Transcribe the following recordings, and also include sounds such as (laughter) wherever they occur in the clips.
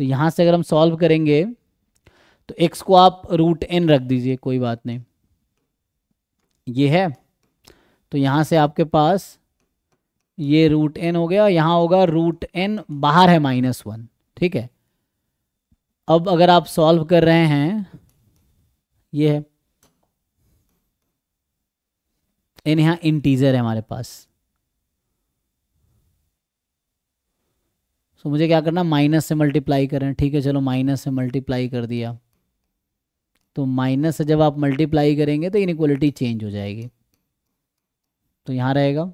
तो यहाँ से अगर हम सॉल्व करेंगे तो एक्स को आप रूट एन रख दीजिए कोई बात नहीं ये है तो यहाँ से आपके पास ये रूट एन हो गया यहाँ होगा रूट एन बाहर है माइनस वन ठीक है अब अगर आप सॉल्व कर रहे हैं ये है एन यहाँ इंटीजर है हमारे पास सो मुझे क्या करना माइनस से मल्टीप्लाई करें ठीक है चलो माइनस से मल्टीप्लाई कर दिया तो माइनस से जब आप मल्टीप्लाई करेंगे तो इनक्वलिटी चेंज हो जाएगी तो यहाँ रहेगा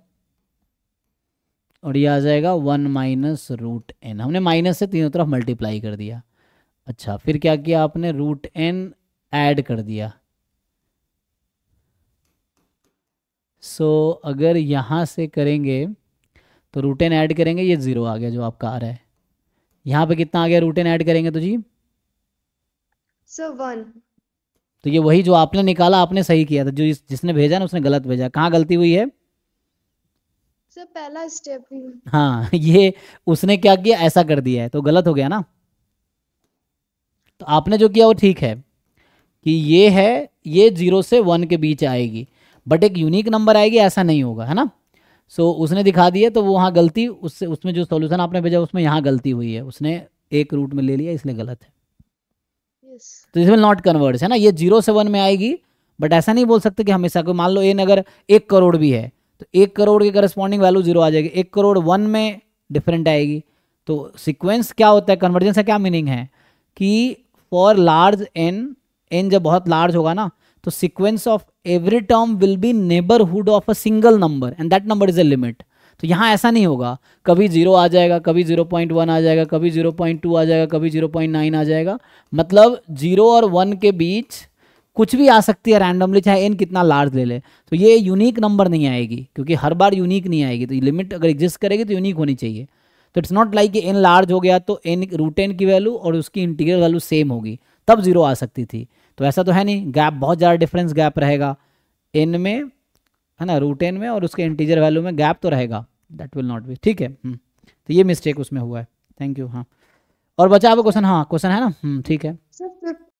और ये आ जाएगा वन माइनस रूट एन हमने माइनस से तीनों तरफ मल्टीप्लाई कर दिया अच्छा फिर क्या किया आपने रूट एन ऐड कर दिया सो so, अगर यहाँ से करेंगे तो रूट एन ऐड करेंगे ये ज़ीरो आ गया जो आपका आ रहा है यहाँ पे कितना आ गया रूट एन ऐड करेंगे तो जी सर वन तो ये वही जो आपने निकाला आपने सही किया था जो जिस, जिसने भेजा ना उसने गलत भेजा कहाँ गलती हुई है सर पहला स्टेप ही हाँ (laughs) ये उसने क्या किया ऐसा कर दिया है तो गलत हो गया ना तो आपने जो किया वो ठीक है कि ये है ये जीरो से वन के बीच आएगी बट एक यूनिक नंबर आएगी ऐसा नहीं होगा है ना सो so, उसने दिखा दिया तो वो वहाँ गलती उससे उसमें जो सॉल्यूशन आपने भेजा उसमें यहाँ गलती हुई है उसने एक रूट में ले लिया इसलिए गलत है yes. तो इसमें नॉट कन्वर्ट्स है ना ये जीरो से वन में आएगी बट ऐसा नहीं बोल सकते कि हमेशा को मान लो एन अगर एक करोड़ भी है तो एक करोड़ की करस्पॉन्डिंग वैल्यू जीरो आ जाएगी एक करोड़ वन में डिफरेंट आएगी तो सिक्वेंस क्या होता है कन्वर्जेंस का क्या मीनिंग है कि फॉर लार्ज एन एन जब बहुत लार्ज होगा ना तो sequence of every term will be neighbourhood of a single number and that number is a limit तो यहाँ ऐसा नहीं होगा कभी जीरो आ जाएगा कभी जीरो पॉइंट वन आ जाएगा कभी जीरो पॉइंट टू आ जाएगा कभी जीरो पॉइंट नाइन आ जाएगा मतलब जीरो और वन के बीच कुछ भी आ सकती है रैंडमली चाहे एन कितना लार्ज ले ले तो ये यूनिक नंबर नहीं आएगी क्योंकि हर बार यूनिक नहीं आएगी तो लिमिट अगर एग्जिस्ट करेगी तो यूनिक होनी चाहिए तो it's not like N large हो गया तो एन रूट एन की वैल्यू और उसकी इंटीरियर वैल्यू सेम होगी तब जीरो आ सकती थी तो ऐसा तो है नहीं गैप बहुत ज़्यादा डिफरेंस गैप रहेगा एन में है ना रूट एन में और उसके इंटीजर वैल्यू में गैप तो रहेगा दैट विल नॉट बी ठीक है हम्म, तो ये मिस्टेक उसमें हुआ है थैंक यू हाँ और बचा आपको क्वेश्चन हाँ क्वेश्चन है ना हम्म, ठीक है